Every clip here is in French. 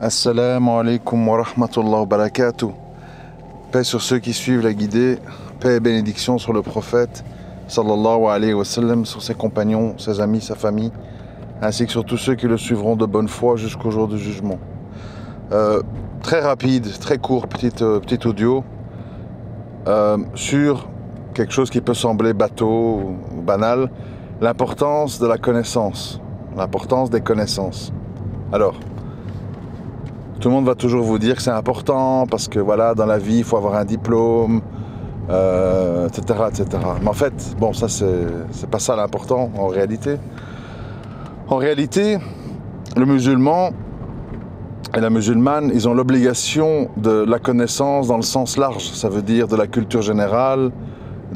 Assalamu alaikum wa rahmatullahi wa barakatuh. Paix sur ceux qui suivent la guidée, paix et bénédiction sur le prophète, sallallahu alayhi wa sallam, sur ses compagnons, ses amis, sa famille, ainsi que sur tous ceux qui le suivront de bonne foi jusqu'au jour du jugement. Euh, très rapide, très court, euh, petit, audio euh, sur quelque chose qui peut sembler bateau banal, l'importance de la connaissance, l'importance des connaissances. Alors, tout le monde va toujours vous dire que c'est important parce que voilà, dans la vie, il faut avoir un diplôme, etc., euh, etc. Mais en fait, bon, ça, c'est pas ça l'important en réalité. En réalité, le musulman et la musulmane, ils ont l'obligation de la connaissance dans le sens large, ça veut dire de la culture générale,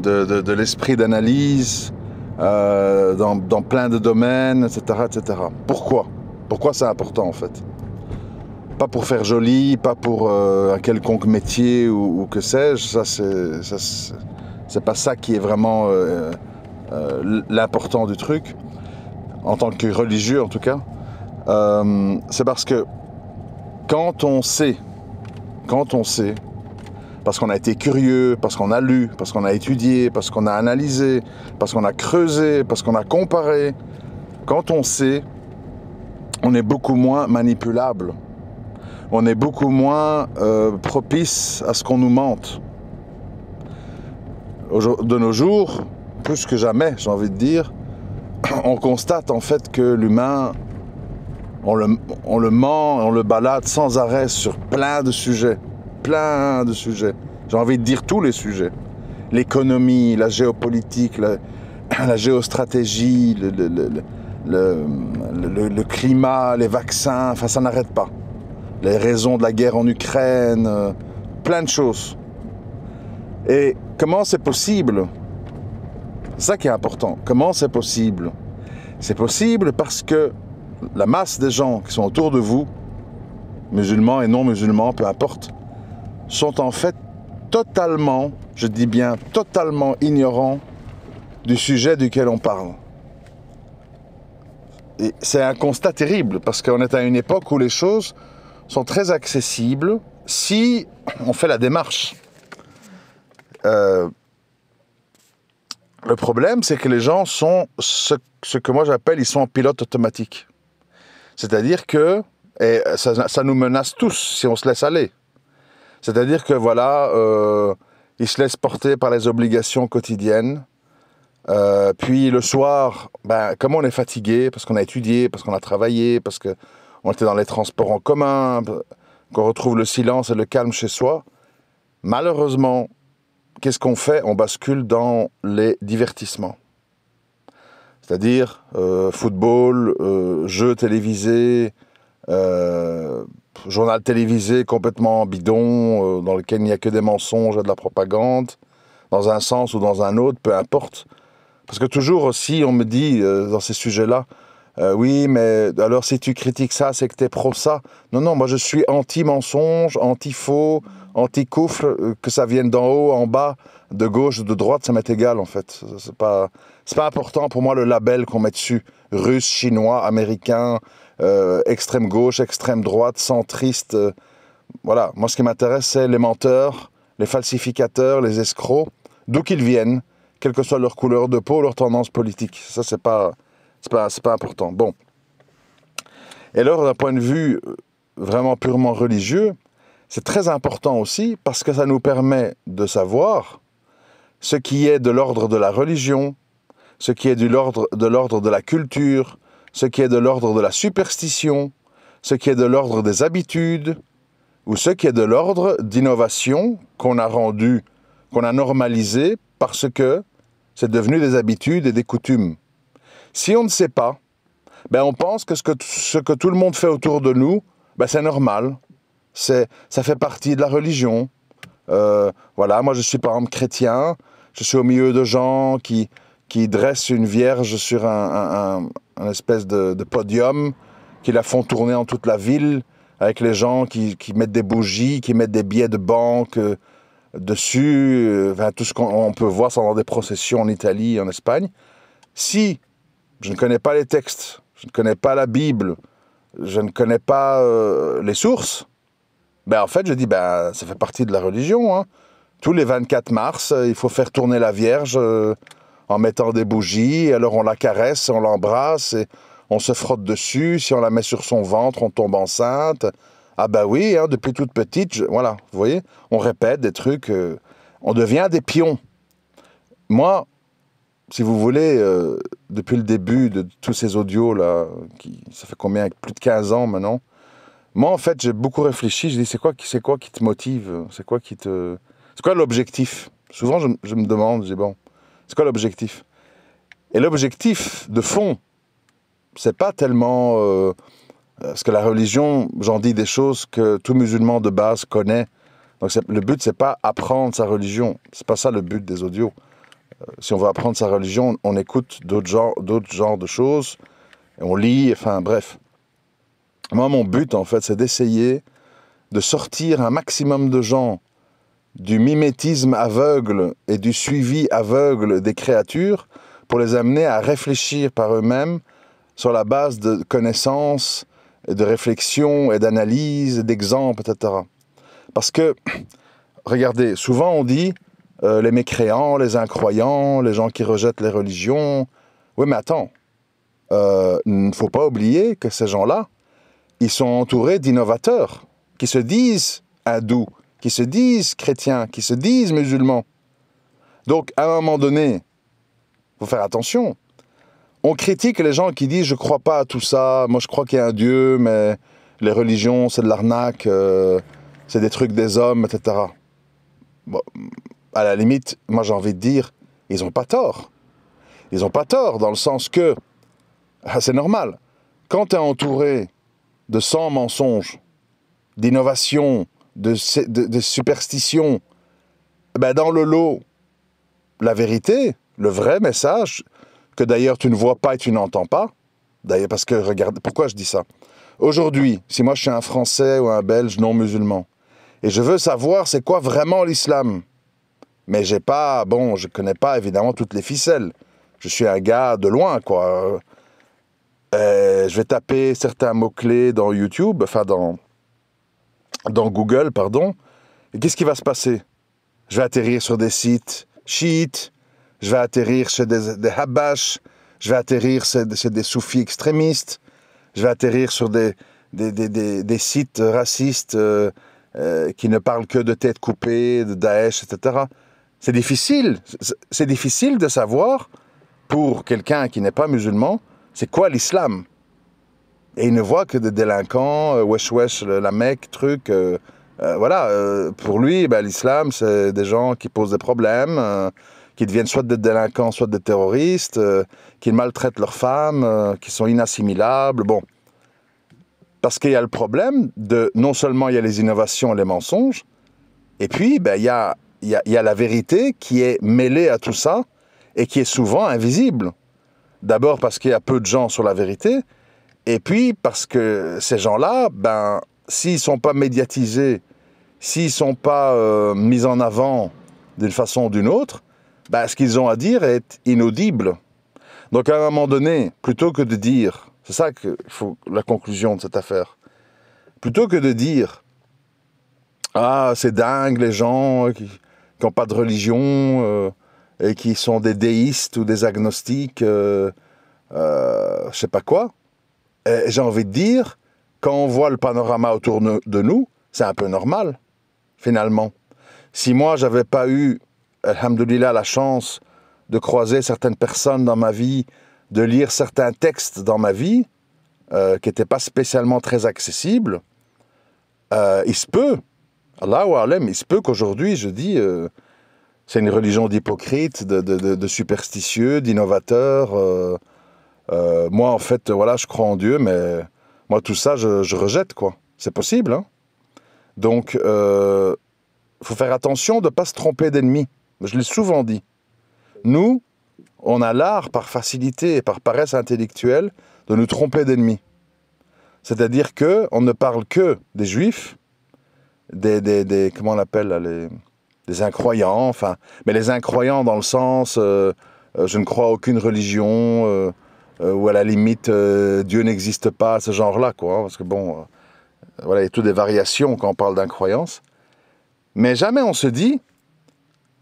de, l'esprit d'analyse, euh, dans, dans, plein de domaines, etc. etc. Pourquoi Pourquoi c'est important en fait pas pour faire joli, pas pour euh, un quelconque métier ou, que sais-je. Ça, c'est, pas ça qui est vraiment euh, euh, l'important du truc, en tant que religieux en tout cas. c'est parce que quand on sait, quand on sait, parce qu'on a été curieux, parce qu'on a lu, parce qu'on a étudié, parce qu'on a analysé, parce qu'on a creusé, parce qu'on a comparé, quand on sait, on est beaucoup moins manipulable on est beaucoup moins euh, propice à ce qu'on nous mente. De nos jours, plus que jamais, j'ai envie de dire, on constate en fait que l'humain, on le, on ment, on le balade sans arrêt sur plein de sujets. Plein de sujets. J'ai envie de dire tous les sujets. L'économie, la géopolitique, la, géostratégie, le, le climat, les vaccins, enfin ça n'arrête pas les raisons de la guerre en Ukraine, euh, plein de choses. Et comment c'est possible C'est ça qui est important. Comment c'est possible C'est possible parce que la masse des gens qui sont autour de vous, musulmans et non musulmans, peu importe, sont en fait totalement, je dis bien totalement ignorants du sujet duquel on parle. Et C'est un constat terrible parce qu'on est à une époque où les choses sont très accessibles si on fait la démarche. Euh, le problème, c'est que les gens sont ce, que moi j'appelle, ils sont en pilote automatique. C'est-à-dire que, et ça, nous menace tous si on se laisse aller. C'est-à-dire que voilà, euh, ils se laissent porter par les obligations quotidiennes. Euh, puis le soir, ben, comme on est fatigué, parce qu'on a étudié, parce qu'on a travaillé, parce que on était dans les transports en commun, qu'on retrouve le silence et le calme chez soi. Malheureusement, qu'est-ce qu'on fait On bascule dans les divertissements. C'est-à-dire euh, football, euh, jeux télévisés, euh, journal télévisé complètement bidon, dans lequel il n'y a que des mensonges et de la propagande, dans un sens ou dans un autre, peu importe. Parce que toujours aussi, on me dit dans ces sujets-là, euh, oui, mais alors si tu critiques ça, c'est que tu es pro ça. Non, non, moi je suis anti-mensonge, anti-faux, anti-coufre, euh, que ça vienne d'en haut, en bas, de gauche de droite, ça m'est égal en fait. C'est pas, pas important pour moi le label qu'on met dessus. Russe, chinois, américain, euh, extrême gauche, extrême droite, centriste. voilà, moi ce qui m'intéresse, c'est les menteurs, les falsificateurs, les escrocs, d'où qu'ils viennent, quelle que soit leur couleur de peau, leur tendance politique. Ça, c'est pas c'est pas, pas important. Bon. Et alors, d'un point de vue euh, vraiment purement religieux, c'est très important aussi parce que ça nous permet de savoir ce qui est de l'ordre de la religion, ce qui est de l'ordre de la culture, ce qui est de l'ordre de la superstition, ce qui est de l'ordre des habitudes, ou ce qui est de l'ordre d'innovation qu'on a rendu, qu'on a normalisé parce que c'est devenu des habitudes et des coutumes. Si on ne sait pas, ben on pense que ce, que ce que tout le monde fait autour de nous, ben, c'est normal. C'est, ça fait partie de la religion. Euh, voilà, moi je suis par exemple chrétien, je suis au milieu de gens qui, qui dressent une vierge sur un, espèce de, podium, qui la font tourner en toute la ville, avec les gens qui, mettent des bougies, qui mettent des billets de banque euh, dessus, euh, tout ce qu'on peut voir c'est dans des processions en Italie, en Espagne. Si je ne connais pas les textes, je ne connais pas la Bible, je ne connais pas euh, les sources. Ben, en fait, je dis, ben, ça fait partie de la religion. Hein. Tous les 24 mars, euh, il faut faire tourner la Vierge euh, en mettant des bougies. Alors on la caresse, on l'embrasse, on se frotte dessus. Si on la met sur son ventre, on tombe enceinte. Ah ben oui, hein, depuis toute petite, voilà, vous voyez, on répète des trucs, on devient des pions. Moi, si vous voulez, euh, depuis le début de tous ces audios-là, ça fait combien Plus de 15 ans maintenant. Moi, en fait, j'ai beaucoup réfléchi. Je dis, c'est quoi, c'est quoi qui te motive C'est quoi qui te... C'est quoi l'objectif Souvent, je, me demande, je dis, bon, c'est quoi l'objectif Et l'objectif de fond, c'est pas tellement... Euh, euh, ce parce que la religion, j'en dis des choses que tout musulman de base connaît. Donc le but, c'est pas apprendre sa religion. C'est pas ça le but des audios. Euh, si on veut apprendre sa religion, on écoute d'autres genres, de choses, on lit, enfin bref. Moi, mon but, en fait, c'est d'essayer de sortir un maximum de gens du mimétisme aveugle et du suivi aveugle des créatures pour les amener à réfléchir par eux-mêmes sur la base de connaissances, et de réflexions et d'analyses, d'exemples, etc. Parce que, regardez, souvent on dit, euh, les mécréants, les incroyants, les gens qui rejettent les religions. Oui, mais attends, il euh, ne faut pas oublier que ces gens-là, ils sont entourés d'innovateurs qui se disent hindous, qui se disent chrétiens, qui se disent musulmans. Donc, à un moment donné, faut faire attention. On critique les gens qui disent je crois pas à tout ça, moi je crois qu'il y a un Dieu, mais les religions c'est de l'arnaque, euh, c'est des trucs des hommes, etc à la limite, moi j'ai envie de dire, ils n'ont pas tort. Ils n'ont pas tort dans le sens que, ah, c'est normal, quand tu es entouré de 100 mensonges, d'innovations, de, de, superstitions, ben dans le lot, la vérité, le vrai message, que d'ailleurs tu ne vois pas et tu n'entends pas, d'ailleurs parce que, regarde, pourquoi je dis ça Aujourd'hui, si moi je suis un Français ou un Belge non musulman, et je veux savoir c'est quoi vraiment l'islam, mais j'ai pas, bon, je connais pas évidemment toutes les ficelles. Je suis un gars de loin, quoi. Euh, je vais taper certains mots-clés dans YouTube, enfin dans, dans Google, pardon. Et qu'est-ce qui va se passer Je vais atterrir sur des sites chiites, je vais atterrir chez des, des je vais atterrir chez, des soufis extrémistes, je vais atterrir sur des, des, des, des sites racistes euh, euh, qui ne parlent que de têtes coupées, de Daesh, etc. C'est difficile. C'est difficile de savoir, pour quelqu'un qui n'est pas musulman, c'est quoi l'islam. Et il ne voit que des délinquants, euh, wesh wesh, la Mecque, truc. Euh, euh, voilà, pour lui, ben, l'islam, c'est des gens qui posent des problèmes, qui deviennent soit des délinquants, soit des terroristes, qui maltraitent leurs femmes, qui sont inassimilables. Bon. Parce qu'il y a le problème de non seulement il y a les innovations et les mensonges, et puis ben, il y a il y, a, la vérité qui est mêlée à tout ça et qui est souvent invisible. D'abord parce qu'il y a peu de gens sur la vérité, et puis parce que ces gens-là, ben, s'ils ne sont pas médiatisés, s'ils ne sont pas euh, mis en avant d'une façon ou d'une autre, ben, ce qu'ils ont à dire est inaudible. Donc à un moment donné, plutôt que de dire, c'est ça que faut la conclusion de cette affaire, plutôt que de dire ah, c'est dingue les gens euh, qui, qui n'ont pas de religion euh, et qui sont des déistes ou des agnostiques, euh, euh, je sais pas quoi. j'ai envie de dire, quand on voit le panorama autour de nous, c'est un peu normal, finalement. Si moi, j'avais pas eu, alhamdoulilah, la chance de croiser certaines personnes dans ma vie, de lire certains textes dans ma vie, qui n'étaient pas spécialement très accessibles, il se peut ou Alem, il se peut qu'aujourd'hui, je dis, euh, c'est une religion d'hypocrite, de, superstitieux, d'innovateur. Euh, euh, moi, en fait, voilà, je crois en Dieu, mais moi, tout ça, je, rejette, quoi. C'est possible, hein. Donc, il faut faire attention de ne pas se tromper d'ennemi. Je l'ai souvent dit. Nous, on a l'art, par facilité et par paresse intellectuelle, de nous tromper d'ennemis. C'est-à-dire que on ne parle que des juifs, des, comment on l'appelle, les, des incroyants, enfin, mais les incroyants dans le sens, euh, euh, je ne crois à aucune religion, euh, ou à la limite, Dieu n'existe pas, ce genre-là, quoi, hein, parce que bon, voilà, il y a toutes des variations quand on parle d'incroyance, mais jamais on se dit,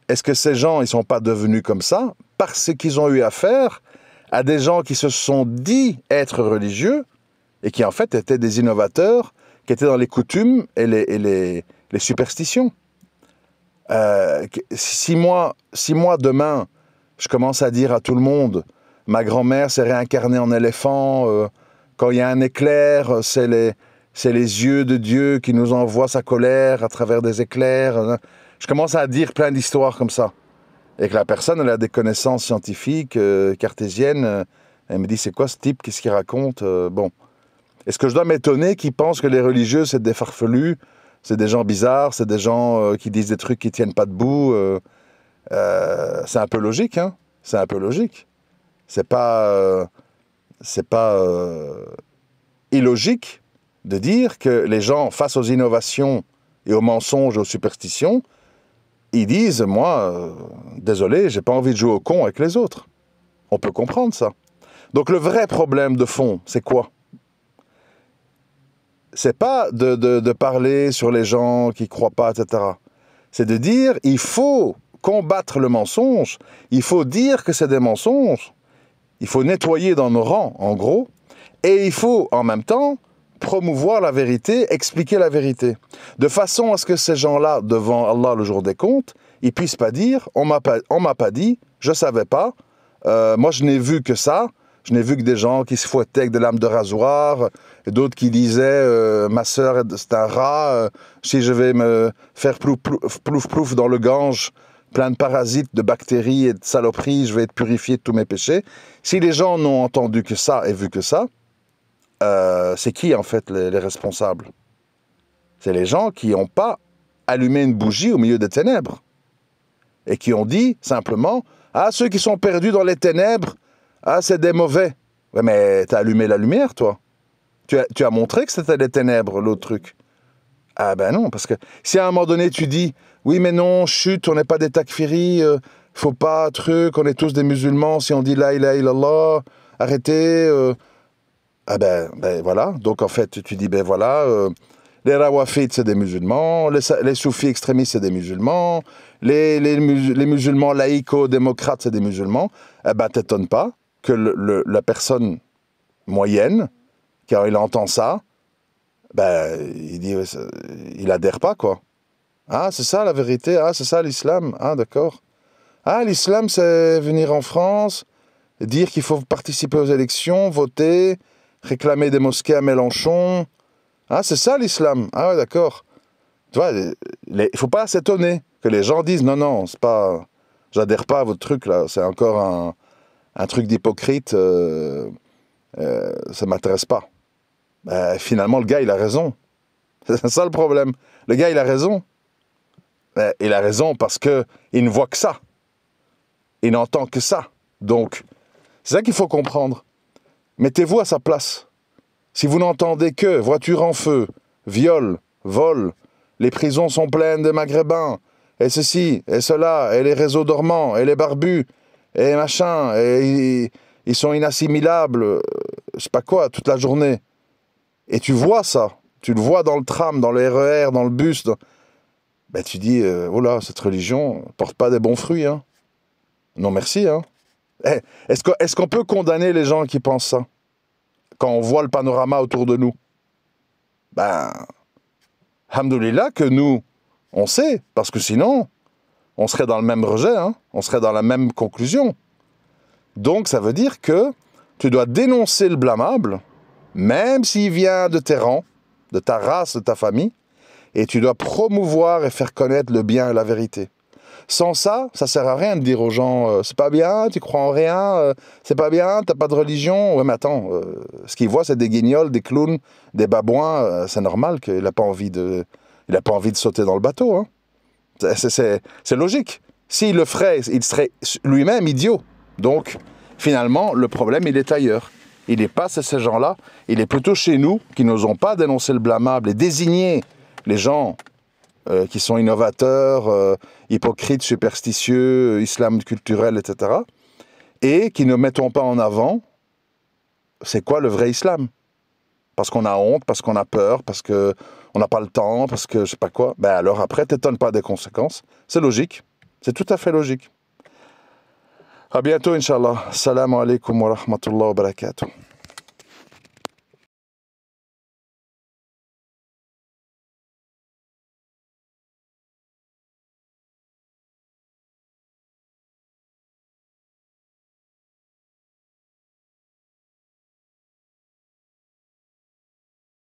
est-ce que ces gens, ils ne sont pas devenus comme ça parce qu'ils ont eu affaire à des gens qui se sont dit être religieux et qui en fait étaient des innovateurs qui était dans les coutumes et les, superstitions. Euh, si, moi, mois demain, je commence à dire à tout le monde, ma grand-mère s'est réincarnée en éléphant, euh, quand il y a un éclair, euh, c'est les, c'est les yeux de Dieu qui nous envoient sa colère à travers des éclairs. Hein. Je commence à dire plein d'histoires comme ça. Et que la personne, elle a des connaissances scientifiques, euh, cartésiennes. Elle me dit, c'est quoi ce type Qu'est-ce qu'il raconte Bon. Est-ce que je dois m'étonner qu'ils pensent que les religieux, c'est des farfelus, c'est des gens bizarres, c'est des gens euh, qui disent des trucs qui tiennent pas debout euh, euh, C'est un peu logique, hein C'est un peu logique. C'est pas, c'est pas illogique de dire que les gens, face aux innovations et aux mensonges et aux superstitions, ils disent, moi, désolé, j'ai pas envie de jouer au con avec les autres. On peut comprendre ça. Donc le vrai problème de fond, c'est quoi c'est pas de, parler sur les gens qui croient pas, etc. C'est de dire, il faut combattre le mensonge, il faut dire que c'est des mensonges, il faut nettoyer dans nos rangs, en gros, et il faut en même temps promouvoir la vérité, expliquer la vérité, de façon à ce que ces gens-là, devant Allah le jour des comptes, ils puissent pas dire, on m'a pas, m'a pas dit, je ne savais pas, euh, moi je n'ai vu que ça, je n'ai vu que des gens qui se fouettaient avec des lames de rasoir, et d'autres qui disaient euh, Ma sœur, c'est un rat, euh, si je vais me faire plouf-plouf dans le Gange, plein de parasites, de bactéries et de saloperies, je vais être purifié de tous mes péchés. » Si les gens n'ont entendu que ça et vu que ça, euh, c'est qui en fait les, responsables C'est les gens qui n'ont pas allumé une bougie au milieu des ténèbres et qui ont dit simplement « à ah, ceux qui sont perdus dans les ténèbres, ah, c'est des mauvais. Ouais, mais t'as allumé la lumière, toi. Tu as, montré que c'était des ténèbres, l'autre truc. Ah ben non, parce que si à un moment donné tu dis, oui mais non, chut, on n'est pas des takfiris, euh, faut pas truc, on est tous des musulmans, si on dit la ilaha illallah, arrêtez. Euh. ah ben, ben, voilà, donc en fait tu dis, ben voilà, euh, les rawafites c'est des musulmans, les, soufis extrémistes c'est des musulmans, les, les, les musulmans laïco-démocrates c'est des musulmans, eh ben t'étonnes pas que le, la personne moyenne, quand il entend ça, ben, il dit, il adhère pas, quoi. Ah, c'est ça la vérité, ah, c'est ça l'islam, ah, d'accord. Ah, l'islam, c'est venir en France, dire qu'il faut participer aux élections, voter, réclamer des mosquées à Mélenchon. Ah, c'est ça l'islam, ah, d'accord. Tu vois, il faut pas s'étonner que les gens disent, non, non, c'est pas, j'adhère pas à votre truc, là, c'est encore un, un truc d'hypocrite, euh, euh, ça ne m'intéresse pas. Euh, finalement, le gars, il a raison. C'est ça le problème. Le gars, il a raison. il a raison parce qu'il ne voit que ça. Il n'entend que ça. Donc, c'est ça qu'il faut comprendre. Mettez-vous à sa place. Si vous n'entendez que voiture en feu, viol, vol, les prisons sont pleines de maghrébins, et ceci, et cela, et les réseaux dormants, et les barbus, et machin, ils, sont inassimilables, je sais pas quoi, toute la journée. Et tu vois ça, tu le vois dans le tram, dans le RER, e dans le bus. Ben, tu dis, euh, oh là, cette religion porte pas des bons fruits. Hein. Non merci. Hein. Eh, est-ce qu'on peut condamner les gens qui pensent ça Quand on voit le panorama autour de nous Ben, hamdoulilah que nous, on sait, parce que sinon, on serait dans le même rejet, hein. on serait dans la même conclusion. Donc ça veut dire que tu dois dénoncer le blâmable, même s'il vient de tes rangs, de ta race, de ta famille, et tu dois promouvoir et faire connaître le bien et la vérité. Sans ça, ça sert à rien de dire aux gens euh, c'est pas bien, tu crois en rien, euh, c'est pas bien, t'as pas de religion. Oui, mais attends, euh, ce qu'ils voient, c'est des guignols, des clowns, des babouins. c'est normal qu'il n'a pas envie de, il a pas envie de sauter dans le bateau. Hein. C'est logique. S'il le ferait, il serait lui-même idiot. Donc, finalement, le problème, il est ailleurs. Il n'est pas chez ces gens-là. Il est plutôt chez nous, qui n'osons pas dénoncer le blâmable et désigner les gens euh, qui sont innovateurs, euh, hypocrites, superstitieux, islam culturel, etc. Et qui ne mettons pas en avant c'est quoi le vrai islam. Parce qu'on a honte, parce qu'on a peur, parce que on n'a pas le temps parce que je sais pas quoi, ben alors après, t'étonnes pas des conséquences. C'est logique. C'est tout à fait logique. À bientôt, Inch'Allah. Salam alaikum wa rahmatullah wa barakatuh.